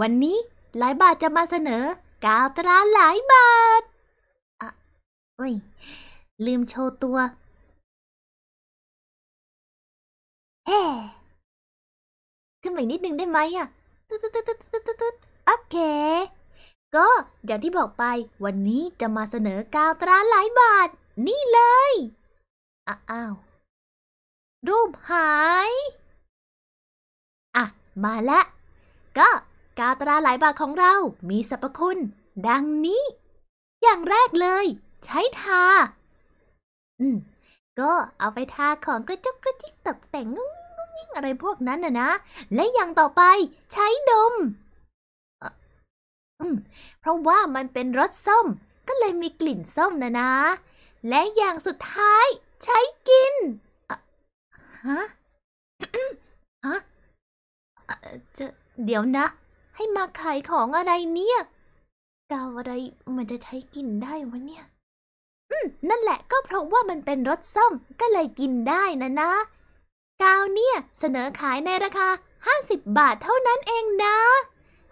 วันนี้หลายบาทจะมาเสนอ กาวตราหลายบาทอ่ะเอ้ยลืมโชว์ตัว เฮ้ขึ้นไปนิดนึงได้ไหมอ่ะตึ๊ดตึ๊ดตึ๊ดตึ๊ดตึ๊ดโอเค ก็อย่างที่บอกไป วันนี้จะมาเสนอกาวตราหลายบาท นี่เลยอ้าว รูปหาย อ่ะ มาแล้ว ก็กาตราหลายบาทของเรามีสรรพคุณดังนี้ อย่างแรกเลย ใช้ทา อืม ก็เอาไปทาของกระจกกระจิกตกแต่งงุ้งงิ้งอะไรพวกนั้นน่ะนะ และอย่างต่อไปใช้ดม อืม เพราะว่ามันเป็นรสส้ม ก็เลยมีกลิ่นส้มนะนะ และอย่างสุดท้ายใช้กิน ฮะฮะเดี๋ยวนะให้มาขายของอะไรเนี่ย กาวอะไรมันจะใช้กินได้วะเนี่ย อืมนั่นแหละก็เพราะว่ามันเป็นรสส้มก็เลยกินได้นะนะ กาวเนี่ย เสนอขายในราคา 50 บาทเท่านั้นเองนะ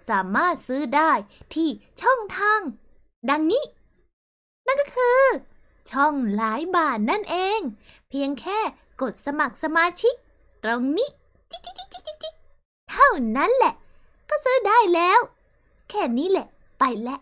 สามารถซื้อได้ที่ช่องทาง ดังนี้ นั่นก็คือ ช่องหลายบาทนั่นเอง เพียงแค่กดสมัครสมาชิกตรงนี้เท่านั้นแหละ็ซื้อได้แล้ว แค่นี้แหละ ไปแล้ว